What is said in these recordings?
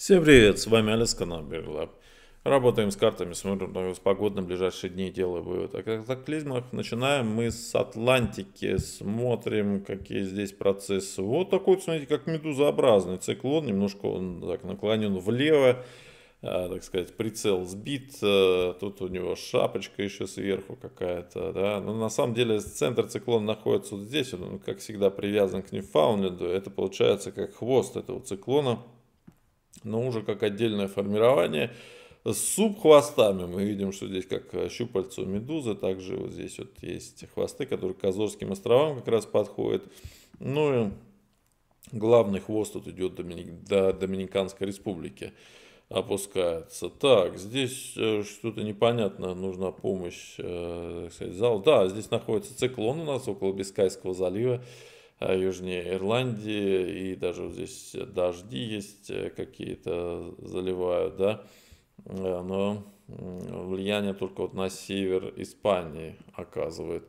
Всем привет, с вами Алекс, канал Берлаб. Работаем с картами, смотрим прогноз погоды на ближайшие дни, делаем вывод о катаклизмах. Начинаем мы с Атлантики, смотрим, какие здесь процессы. Вот такой, смотрите, как медузообразный циклон, немножко он так наклонен влево, а, так сказать, прицел сбит, а, тут у него шапочка еще сверху какая-то, да, но на самом деле центр циклона находится вот здесь, он, как всегда, привязан к Ньюфаундленду, это получается как хвост этого циклона, но уже как отдельное формирование. С субхвостами мы видим, что здесь как щупальца у медузы, также вот здесь вот есть хвосты, которые к Азорским островам как раз подходят. Ну и главный хвост тут идет Доминик, до Доминиканской республики опускается. Так, здесь э, что-то непонятно, нужна помощь, э, так сказать, зал. Да, здесь находится циклон у нас около Бискайского залива. Э, южнее Ирландии, и даже вот здесь дожди есть э, какие-то, заливают, да, э, но влияние только вот на север Испании оказывает.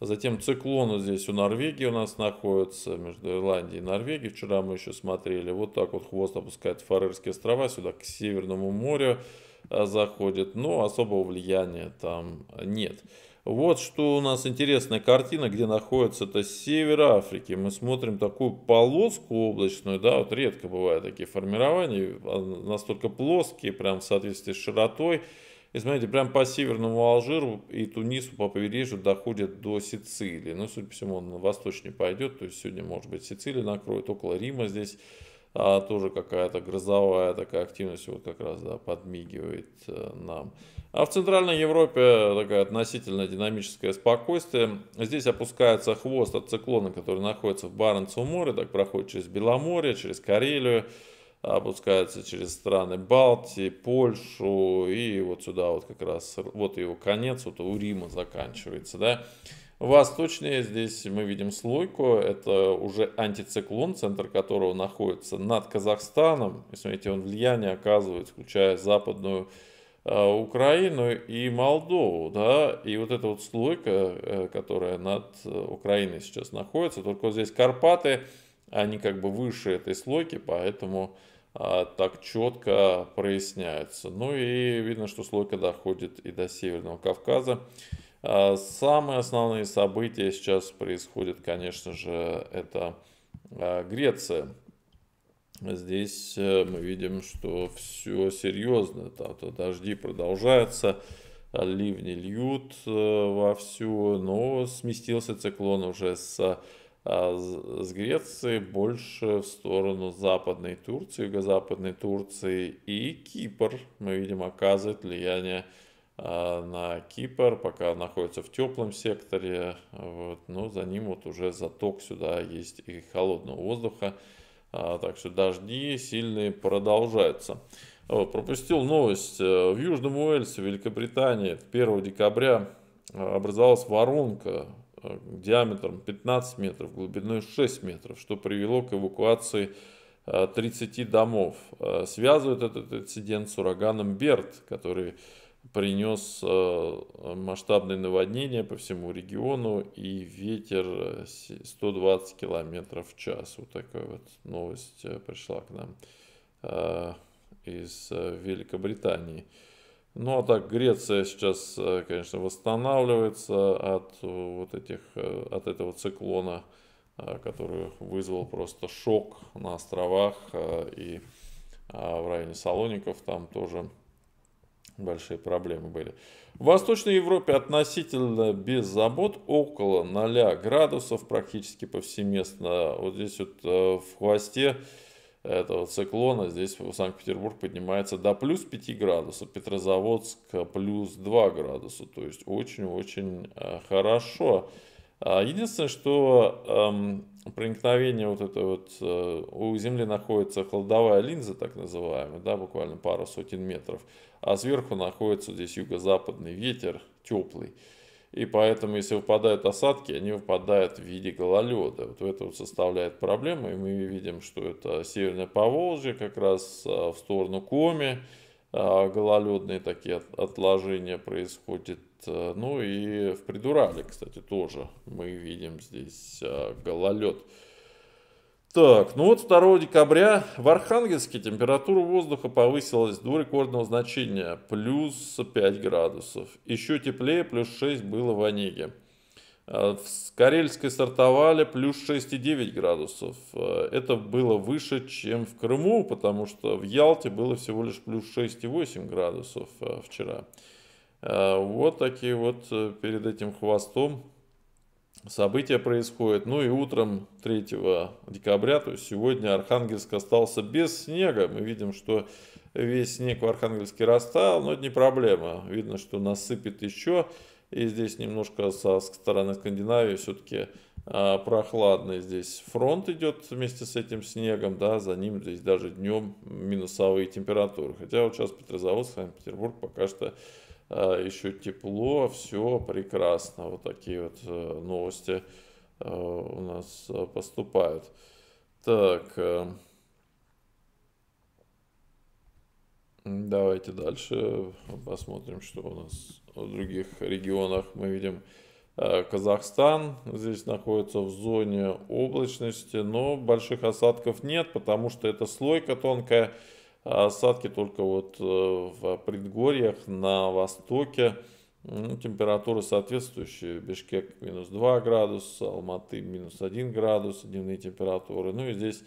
Затем циклон здесь у Норвегии у нас находится, между Ирландией и Норвегией. Вчера мы еще смотрели, вот так вот хвост опускает Фарерские острова, сюда к Северному морю заходит, но особого влияния там нет. Вот что у нас интересная картина, где находится это север Африки. Мы смотрим такую полоску облачную, да, вот редко бывают такие формирования, настолько плоские, прям в соответствии с широтой. И смотрите, прям по северному Алжиру и Тунису по побережью доходит до Сицилии. Ну, судя по всему, он на восточнее пойдет, то есть сегодня, может быть, Сицилия накроет, около Рима здесь а тоже какая-то грозовая такая активность вот как раз да, подмигивает э, нам. А в Центральной Европе такая относительно динамическое спокойствие. Здесь опускается хвост от циклона, который находится в Баренцевом море, так проходит через Беломорье, через Карелию, опускается через страны Балтии, Польшу и вот сюда вот как раз, вот его конец, вот у Рима заканчивается, да. Восточнее здесь мы видим слойку, это уже антициклон, центр которого находится над Казахстаном. И смотрите, он влияние оказывает, включая западную э, Украину и Молдову. Да? И вот эта вот слойка, э, которая над э, Украиной сейчас находится, только вот здесь Карпаты, они как бы выше этой слойки, поэтому э, так четко проясняются. Ну и видно, что слойка доходит и до Северного Кавказа. А, самые основные события сейчас происходят, конечно же, это а, Греция. Здесь э, мы видим, что все серьезно, там -то дожди продолжаются, а, ливни льют э, вовсю, но сместился циклон уже с, с Греции больше в сторону Западной Турции, Юго-Западной Турции и Кипр, мы видим, оказывает влияние а, на Кипр, пока находится в теплом секторе, вот, но за ним вот уже заток сюда есть и холодного воздуха, а, так что дожди сильные продолжаются. А, вот, пропустил новость. Э, в Южном Уэльсе, Великобритании, 1 декабря э, образовалась воронка э, диаметром 15 метров, глубиной 6 метров, что привело к эвакуации 30 домов. Связывают этот инцидент с ураганом Берт, который принес э, масштабные наводнения по всему региону и ветер 120 э, километров в час. Вот такая вот новость э, пришла к нам из Великобритании. Ну а так Греция сейчас, конечно, восстанавливается от вот этих, от этого циклона, который вызвал просто шок на островах и в районе Салоников там тоже большие проблемы были. В Восточной Европе относительно без забот около 0 градусов практически повсеместно. Вот здесь вот э, в хвосте этого циклона, здесь в Санкт-Петербург поднимается до плюс 5 градусов, Петрозаводск плюс 2 градуса, то есть очень-очень э, хорошо. А единственное, что эм, проникновение вот это вот, э, у Земли находится холодовая линза, так называемая, да, буквально пару сотен метров, а сверху находится здесь юго-западный ветер, теплый. И поэтому, если выпадают осадки, они выпадают в виде гололеда. Вот это вот составляет проблему, и мы видим, что это северное Поволжье, как раз э, в сторону Коми, э, гололедные такие отложения происходят Э, ну и в Придурале, кстати, тоже мы видим здесь э, гололед. Так, ну вот 2 декабря в Архангельске температура воздуха повысилась до рекордного значения, плюс 5 градусов. Еще теплее, плюс 6 было в Онеге. Э, в Карельской сортовали плюс 6,9 градусов. Это было выше, чем в Крыму, потому что в Ялте было всего лишь плюс 6,8 градусов вчера. Э, вот такие вот э, перед этим хвостом события происходят. Ну и утром 3 декабря, то есть сегодня Архангельск остался без снега. Мы видим, что весь снег в Архангельске растаял, но это не проблема. Видно, что насыпет еще. И здесь немножко со стороны Скандинавии все-таки а, прохладно. Здесь фронт идет вместе с этим снегом, да, за ним здесь даже днем минусовые температуры. Хотя вот сейчас Петрозаводск, Санкт-Петербург пока что Э, еще тепло, все прекрасно. Вот такие вот э, новости э, у нас поступают. Так, давайте дальше посмотрим, что у нас в других регионах мы видим. Казахстан здесь находится в зоне облачности, но больших осадков нет, потому что это слойка тонкая, а осадки только вот э, в предгорьях, на востоке. Ну, температуры соответствующие. Бишкек минус 2 градуса, Алматы минус 1 градус, дневные температуры. Ну и здесь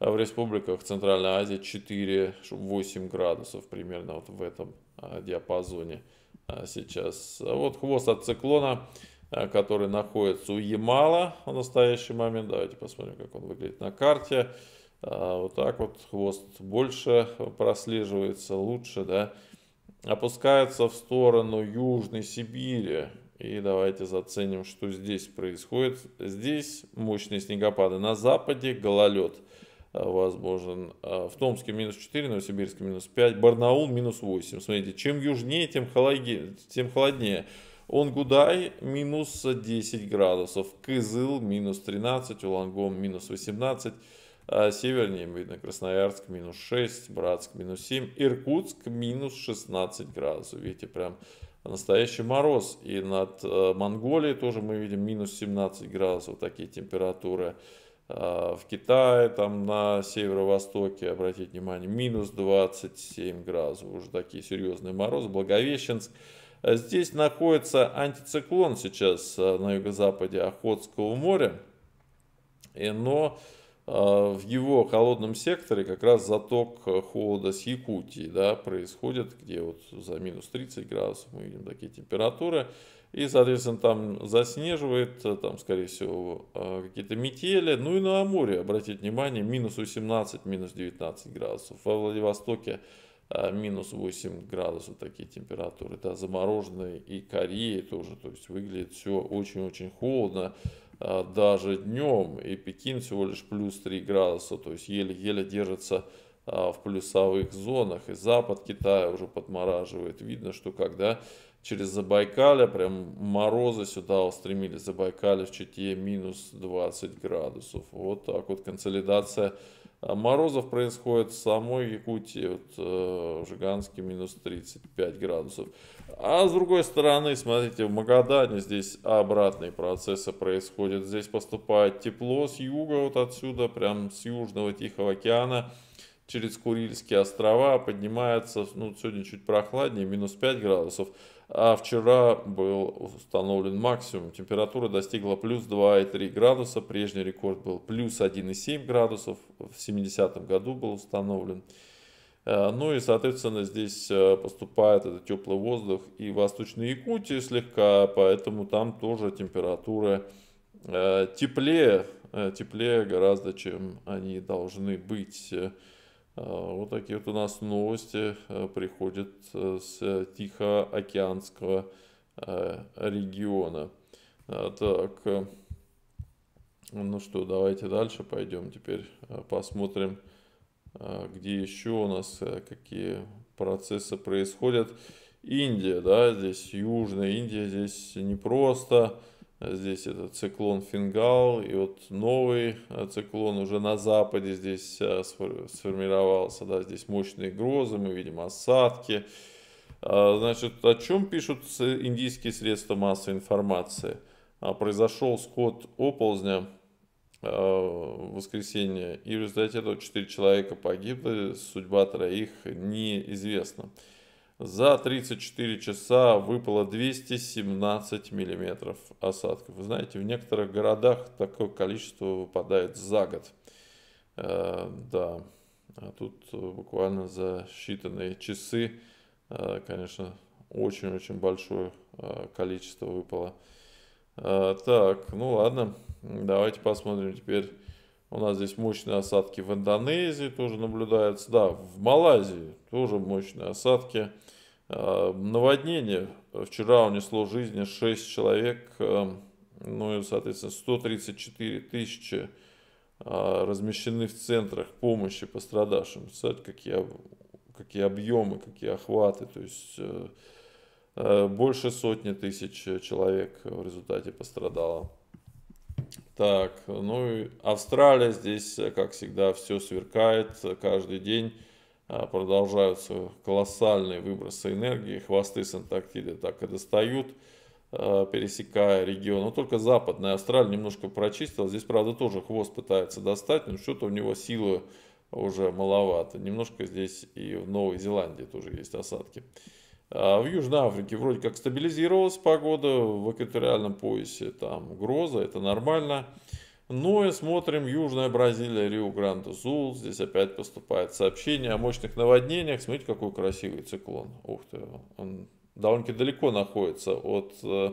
э, в республиках Центральной Азии 4-8 градусов примерно вот в этом э, диапазоне сейчас. А вот хвост от циклона, который находится у Ямала в настоящий момент. Давайте посмотрим, как он выглядит на карте. А вот так вот хвост больше прослеживается, лучше, да. Опускается в сторону Южной Сибири. И давайте заценим, что здесь происходит. Здесь мощные снегопады. На западе гололед а, возможен. А, в Томске минус 4, Новосибирске минус 5, Барнаул минус 8. Смотрите, чем южнее, тем, холоднее, тем холоднее. Онгудай минус 10 градусов, Кызыл минус 13, Улангом минус 18. А севернее видно Красноярск минус 6, Братск минус 7, Иркутск минус 16 градусов. Видите, прям настоящий мороз. И над э, Монголией тоже мы видим минус 17 градусов, такие температуры. А в Китае, там на северо-востоке, обратите внимание, минус 27 градусов, уже такие серьезные морозы. Благовещенск, а Здесь находится антициклон сейчас э, на юго-западе Охотского моря, и но Э, в его холодном секторе как раз заток э, холода с Якутии да, происходит, где вот за минус 30 градусов мы видим такие температуры. И, соответственно, там заснеживает, э, там, скорее всего, какие-то метели. Ну и на Амуре обратите внимание, минус 18, минус 19 градусов. Во Владивостоке минус 8 градусов такие температуры. Да, замороженные и Кореи тоже. То есть выглядит все очень-очень холодно. А, даже днем, и Пекин всего лишь плюс 3 градуса, то есть еле-еле держится а, в плюсовых зонах, и запад Китая уже подмораживает. Видно, что когда через Забайкалье, прям морозы сюда устремились, Забайкалье в Чите минус 20 градусов. Вот так вот консолидация а морозов происходит в самой Якутии, вот, э, в Жиганске минус 35 градусов. А с другой стороны, смотрите, в Магадане здесь обратные процессы происходят. Здесь поступает тепло с юга, вот отсюда, прям с южного Тихого океана, через Курильские острова поднимается, ну, сегодня чуть прохладнее, минус 5 градусов а вчера был установлен максимум. Температура достигла плюс 2,3 градуса, прежний рекорд был плюс 1,7 градусов, в 70-м году был установлен. А, ну и, соответственно, здесь а, поступает этот теплый воздух и в Восточной Якутии слегка, поэтому там тоже температура а, теплее, теплее гораздо, чем они должны быть. Э, вот такие вот у нас новости э, приходят э, с Тихоокеанского региона. Так, ну что, давайте дальше пойдем теперь посмотрим, где еще у нас какие процессы происходят. Индия, да, здесь Южная Индия, здесь не просто Здесь это циклон Фингал, и вот новый э, циклон уже на западе здесь э, сформировался, да, здесь мощные грозы, мы видим осадки. А, значит, о чем пишут индийские средства массовой информации? А, Произошел скот оползня э, в воскресенье, и в результате этого 4 человека погибли, судьба троих неизвестна. За 34 часа выпало 217 миллиметров осадков. Вы знаете, в некоторых городах такое количество выпадает за год. Э, да, а тут э, буквально за считанные часы, э, конечно, очень-очень большое э, количество выпало. Э, так, ну ладно, давайте посмотрим теперь у нас здесь мощные осадки в Индонезии тоже наблюдаются. Да, в Малайзии тоже мощные осадки. А, наводнение. Вчера унесло жизни 6 человек. Э, ну и, соответственно, 134 тысячи а, размещены в центрах помощи пострадавшим. Представляете, какие, какие объемы, какие охваты. То есть э, э, больше сотни тысяч человек в результате пострадало. Так, ну и Австралия здесь, э, как всегда, все сверкает э, каждый день. Э, продолжаются колоссальные выбросы энергии. Хвосты с Антарктиды так и достают, пересекая регион. Но только Западная Австралия немножко прочистила. Здесь, правда, тоже хвост пытается достать, но что-то у него силы уже маловато. Немножко здесь и в Новой Зеландии тоже есть осадки а В Южной Африке вроде как стабилизировалась погода, в экваториальном поясе там гроза, это нормально. Ну и смотрим Южная Бразилия, Рио-Гранде-Зул. Здесь опять поступает сообщение о мощных наводнениях. Смотрите, какой красивый циклон. Ух ты, он довольно-таки далеко находится от э,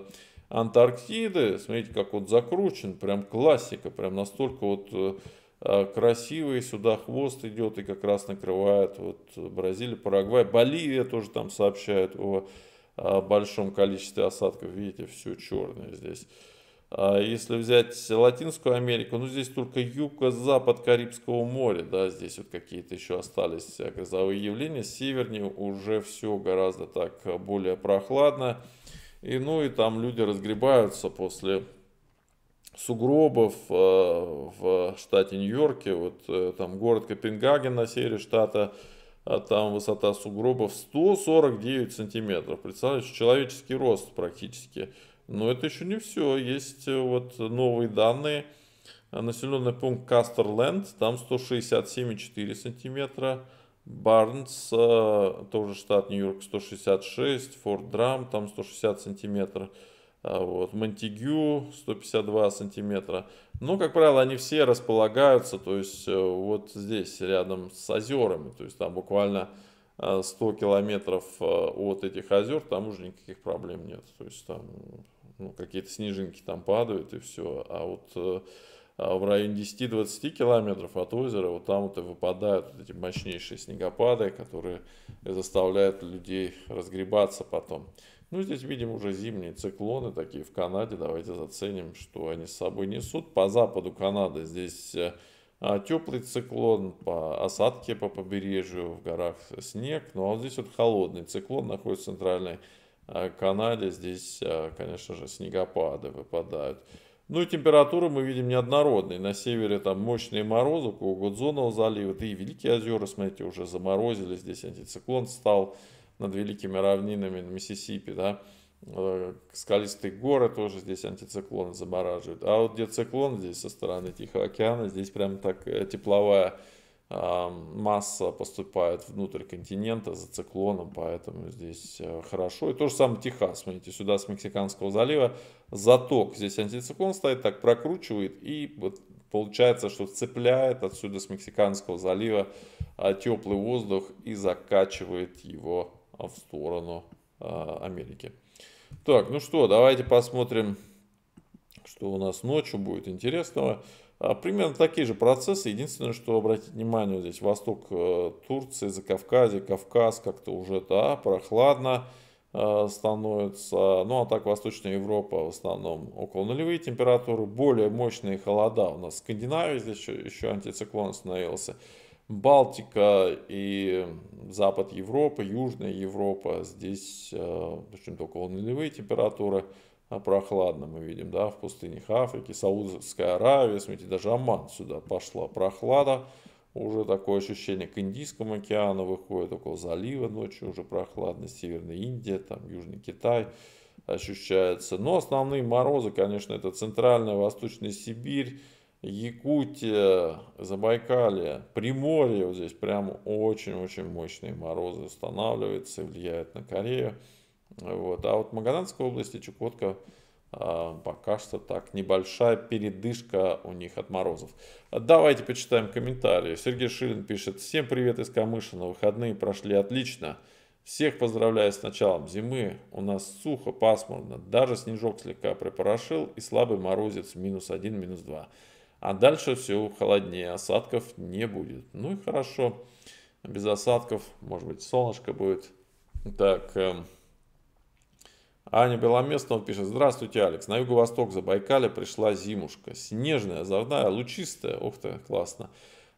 Антарктиды. Смотрите, как он закручен. Прям классика, прям настолько вот э, а, красивый сюда хвост идет и как раз накрывает вот Бразилия, Парагвай, Боливия тоже там сообщают о большом количестве осадков, видите, все черное здесь. А если взять Латинскую Америку, ну здесь только юго-запад Карибского моря, да, здесь вот какие-то еще остались грозовые явления, севернее уже все гораздо так более прохладно, и ну и там люди разгребаются после сугробов э, в штате Нью-Йорке, вот э, там город Копенгаген на севере штата, а там высота сугробов 149 сантиметров. представляешь, человеческий рост практически. Но это еще не все. Есть э, вот новые данные. Населенный пункт Кастерленд, там 167,4 сантиметра. Барнс, тоже штат Нью-Йорк, 166. Форт Драм, там 160 сантиметров. А, вот, Монтигю 152 сантиметра. Но, ну, как правило, они все располагаются, то есть э, вот здесь, рядом с озерами, то есть там буквально 100 э, километров э, от этих озер, там уже никаких проблем нет. То есть там ну, какие-то снежинки там падают и все. А вот а в районе 10-20 километров от озера, вот там вот и выпадают вот эти мощнейшие снегопады, которые заставляют людей разгребаться потом. Ну, здесь видим уже зимние циклоны такие в Канаде. Давайте заценим, что они с собой несут. По западу Канады здесь э, а, теплый циклон, по осадке по побережью, в горах снег. Ну, а здесь вот холодный циклон находится в центральной э, Канаде. Здесь, э, конечно же, снегопады выпадают. Ну и температуры мы видим неоднородные. На севере там мощные морозы, у Гудзонова залива, да и Великие озера, смотрите, уже заморозили. Здесь антициклон стал над великими равнинами Миссисипи, да, э, скалистые горы тоже здесь антициклон замораживают. А вот где циклон здесь со стороны Тихого океана, здесь прям так э, тепловая э, масса поступает внутрь континента за циклоном, поэтому здесь хорошо. И то же самое Техас, смотрите, сюда с Мексиканского залива заток, здесь антициклон стоит, так прокручивает, и вот получается, что цепляет отсюда с Мексиканского залива теплый воздух и закачивает его а в сторону а, Америки. Так, ну что, давайте посмотрим, что у нас ночью будет интересного. А, примерно такие же процессы. Единственное, что обратить внимание, здесь восток э, Турции, Закавказье, Кавказ как-то уже, да, прохладно э, становится. Ну, а так Восточная Европа в основном около нулевые температуры. Более мощные холода у нас в Скандинавии, здесь еще, еще антициклон становился. Балтика и Запад Европы, Южная Европа, здесь, э, в общем-то, около нулевые температуры, а прохладно мы видим, да, в пустынях Африки, Саудовская Аравия, смотрите, даже Оман сюда пошла, прохлада, уже такое ощущение к Индийскому океану выходит, около залива ночью уже прохладно, Северная Индия, там Южный Китай ощущается. Но основные морозы, конечно, это Центральная, Восточная Сибирь, Якутия, Забайкалье, Приморье, вот здесь прям очень-очень мощные морозы устанавливаются, влияют на Корею. Вот. А вот в Магаданской области Чукотка э, пока что так небольшая передышка у них от морозов. Давайте почитаем комментарии. Сергей Шилин пишет, всем привет из Камышина, выходные прошли отлично. Всех поздравляю с началом зимы. У нас сухо, пасмурно, даже снежок слегка припорошил и слабый морозец минус один, минус два. А дальше все холоднее, осадков не будет. Ну и хорошо, без осадков, может быть, солнышко будет. Так, эм, Аня Беломестова пишет. Здравствуйте, Алекс. На юго-восток Забайкаля пришла зимушка. Снежная, озорная, лучистая. Ох ты, классно.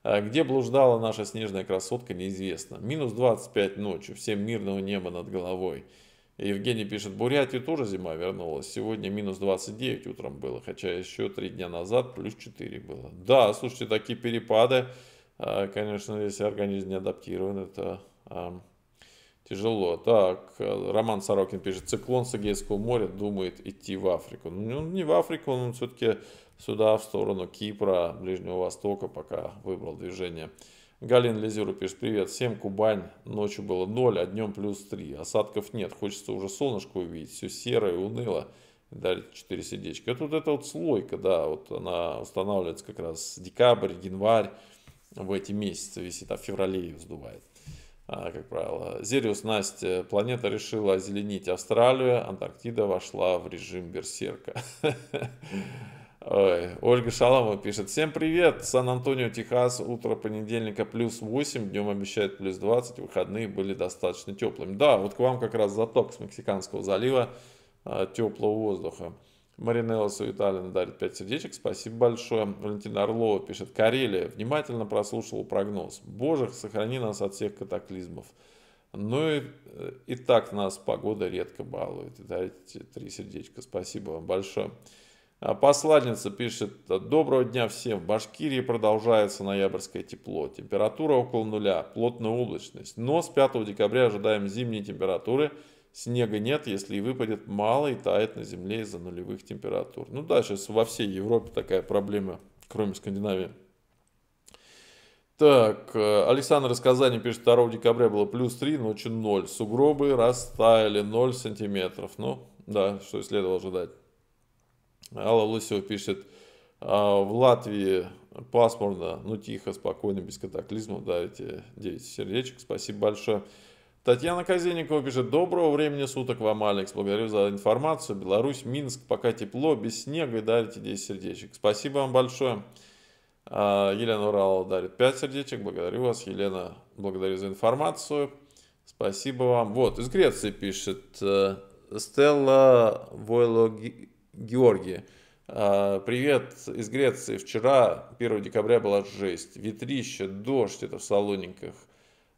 А где блуждала наша снежная красотка, неизвестно. Минус 25 ночью, всем мирного неба над головой. Евгений пишет, Бурятия тоже зима вернулась. Сегодня минус 29 утром было, хотя еще три дня назад плюс 4 было. Да, слушайте, такие перепады, а, конечно, если организм не адаптирован, это а, тяжело. Так, Роман Сорокин пишет, циклон с Эгейского моря думает идти в Африку. Ну, не в Африку, он все-таки сюда, в сторону Кипра, Ближнего Востока пока выбрал движение. Галина Лизюра пишет, привет, всем Кубань, ночью было 0, а днем плюс 3, осадков нет, хочется уже солнышко увидеть, все серое, уныло, дарит 4 сердечка. Это вот эта вот слойка, да, вот она устанавливается как раз декабрь, январь, в эти месяцы висит, а в феврале ее сдувает. А, как правило. Зериус Настя. Планета решила озеленить Австралию. Антарктида вошла в режим берсерка. Ой, Ольга Шалова пишет. Всем привет, Сан-Антонио, Техас, утро понедельника плюс 8, днем обещает плюс 20, выходные были достаточно теплыми. Да, вот к вам как раз заток с Мексиканского залива э, теплого воздуха. Маринелла Суиталина дарит 5 сердечек, спасибо большое. Валентина Орлова пишет, Карелия, внимательно прослушал прогноз. Боже, сохрани нас от всех катаклизмов. Ну и, э, и так нас погода редко балует. Дарите три сердечка, спасибо вам большое. А посланница пишет, доброго дня всем. В Башкирии продолжается ноябрьское тепло. Температура около нуля, плотная облачность. Но с 5 декабря ожидаем зимние температуры. Снега нет, если и выпадет мало и тает на земле из-за нулевых температур. Ну да, сейчас во всей Европе такая проблема, кроме Скандинавии. Так, э, Александр из Казани пишет, 2 декабря было плюс 3, ночью 0. Сугробы растаяли 0 сантиметров. Ну, да, что и следовало ожидать. Алла Лысева пишет, «А, в Латвии пасмурно, ну тихо, спокойно, без катаклизмов, давите 9 сердечек, спасибо большое. Татьяна Казенникова пишет, доброго времени суток вам, Алекс, благодарю за информацию, Беларусь, Минск, пока тепло, без снега и дарите 10 сердечек. Спасибо вам большое. А, Елена Уралова дарит 5 сердечек, благодарю вас, Елена, благодарю за информацию, спасибо вам. Вот, из Греции пишет э, Стелла Войлоги... Георгий, а, привет из Греции. Вчера, 1 декабря, была жесть. Ветрище, дождь, это в Салониках.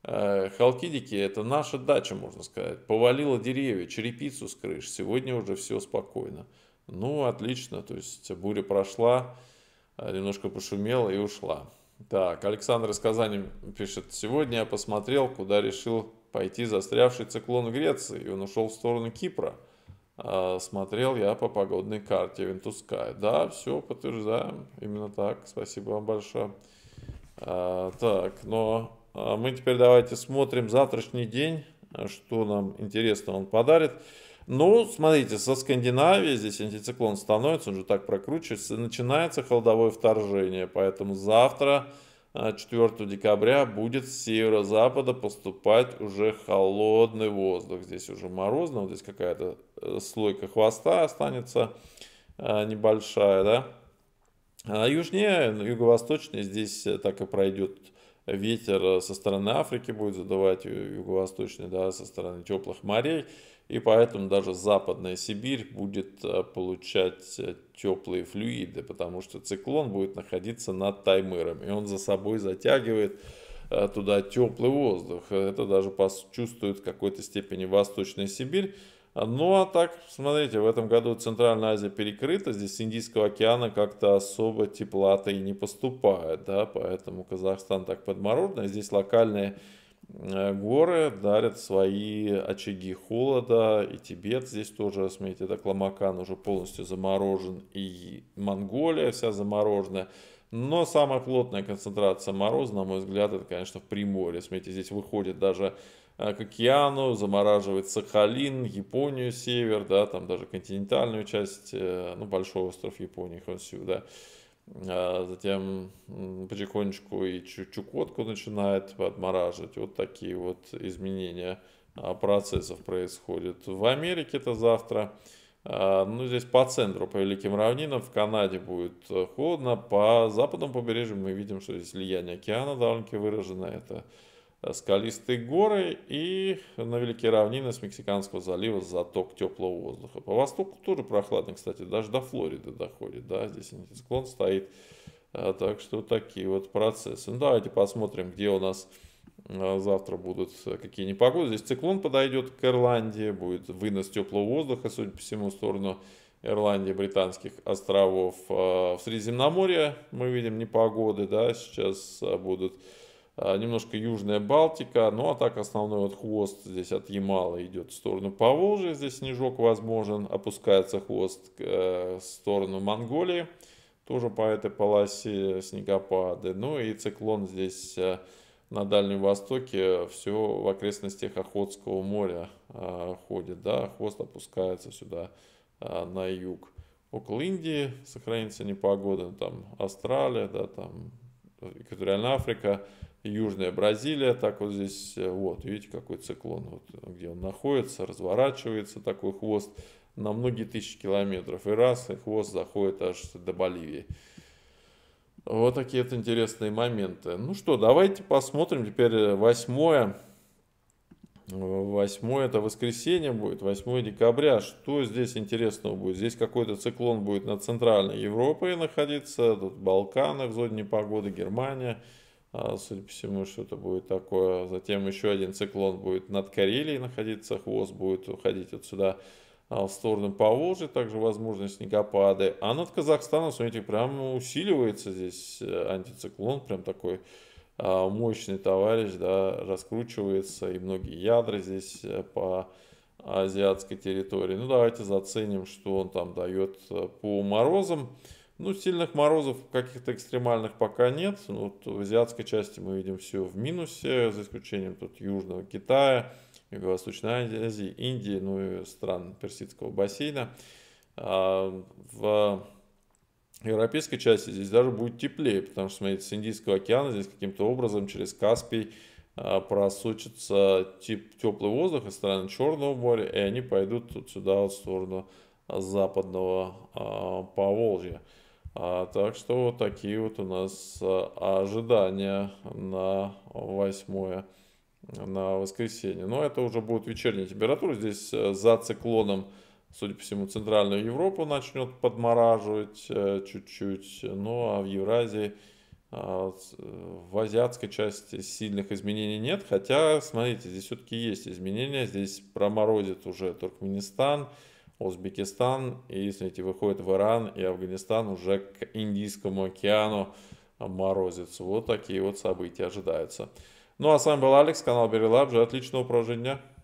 А, халкидики – это наша дача, можно сказать. Повалило деревья, черепицу с крыш. Сегодня уже все спокойно. Ну, отлично, то есть буря прошла, а, немножко пошумела и ушла. Так, Александр из Казани пишет. Сегодня я посмотрел, куда решил пойти застрявший циклон в Греции, и он ушел в сторону Кипра – а, смотрел я по погодной карте Вентускай. Да, все, подтверждаем. Именно так. Спасибо вам большое. А, так, но а, мы теперь давайте смотрим завтрашний день, что нам интересно он подарит. Ну, смотрите, со Скандинавии здесь антициклон становится, он же так прокручивается, начинается холодовое вторжение, поэтому завтра 4 а декабря будет с северо-запада поступать уже холодный воздух. Здесь уже морозно, вот здесь какая-то э, слойка хвоста останется э, небольшая, да. А южнее, юго-восточнее, здесь э, так и пройдет ветер со стороны Африки будет задавать юго-восточный, да, со стороны теплых морей. И поэтому даже Западная Сибирь будет э, получать э, теплые флюиды, потому что циклон будет находиться над Таймыром, и он за собой затягивает э, туда теплый воздух. Это даже чувствует в какой-то степени Восточная Сибирь. Ну а так, смотрите, в этом году Центральная Азия перекрыта, здесь Индийского океана как-то особо тепла-то и не поступает, да, поэтому Казахстан так подморожен, а здесь локальные Э, горы дарят свои очаги холода, и Тибет здесь тоже, смотрите, это Кламакан уже полностью заморожен, и Монголия вся замороженная. Но самая плотная концентрация мороза, на мой взгляд, это, конечно, в Приморье. Смотрите, здесь выходит даже э, к океану, замораживает Сахалин, Японию, север, да, там даже континентальную часть, э, ну, большой остров Японии, Хонсю, да. А затем потихонечку и Чукотку начинает отмораживать. Вот такие вот изменения а, процессов происходят. В Америке это завтра. А, ну, здесь по центру, по Великим Равнинам, в Канаде будет э, холодно. По западному побережью мы видим, что здесь влияние океана довольно-таки выражено. Это скалистые горы и на великие равнины с Мексиканского залива заток теплого воздуха. По востоку тоже прохладно, кстати, даже до Флориды доходит, да, здесь антициклон стоит, а, так что такие вот процессы. Ну, давайте посмотрим, где у нас а, завтра будут э, какие непогоды. Здесь циклон подойдет к Ирландии, будет вынос теплого воздуха, судя по всему, в сторону Ирландии, Британских островов. А, в Средиземноморье мы видим непогоды, да, сейчас будут а, немножко Южная Балтика, ну а так основной вот хвост здесь от Ямала идет в сторону Поволжья, здесь снежок возможен, опускается хвост э, в сторону Монголии, тоже по этой полосе снегопады, ну и циклон здесь э, на Дальнем Востоке все в окрестностях Охотского моря э, ходит, да, хвост опускается сюда на юг. Около Индии сохранится непогода, там Австралия, да, там Экваториальная Африка, Южная Бразилия, так вот здесь, э, вот, видите, какой циклон, вот, где он находится, разворачивается такой хвост на многие тысячи километров, и раз, и хвост заходит аж до Боливии. Вот такие вот интересные моменты. Ну что, давайте посмотрим теперь э, восьмое. Восьмое это воскресенье будет, 8 декабря. Что здесь интересного будет? Здесь какой-то циклон будет на Центральной Европе находиться, тут Балканы в зоне непогоды, Германия – а, судя по всему, что-то будет такое. Затем еще один циклон будет над Карелией находиться, хвост будет уходить вот сюда а, в сторону Поволжья, также возможны снегопады. А над Казахстаном, смотрите, прям усиливается здесь э, антициклон, прям такой а, мощный товарищ, да, раскручивается, и многие ядра здесь э, по азиатской территории. Ну, давайте заценим, что он там дает э, по морозам. Ну, сильных морозов каких-то экстремальных пока нет. Ну, вот в азиатской части мы видим все в минусе, за исключением тут Южного Китая, Юго-Восточной Азии, Индии, ну и стран Персидского бассейна. А в европейской части здесь даже будет теплее, потому что, смотрите, с Индийского океана здесь каким-то образом через Каспий а, просочится тип теплый воздух из стороны Черного моря, и они пойдут вот сюда, вот в сторону западного э, Поволжья. А, так что вот такие вот у нас а, ожидания на 8 на воскресенье. Но это уже будет вечерняя температура. Здесь э, за циклоном, судя по всему, Центральную Европу начнет подмораживать э, чуть-чуть. Ну а в Евразии, а, в азиатской части сильных изменений нет. Хотя, смотрите, здесь все-таки есть изменения. Здесь проморозит уже Туркменистан. Узбекистан, и смотрите, выходит в Иран и Афганистан, уже к Индийскому океану морозится. Вот такие вот события ожидаются. Ну а с вами был Алекс, канал Берилаб. Отличного прожития дня.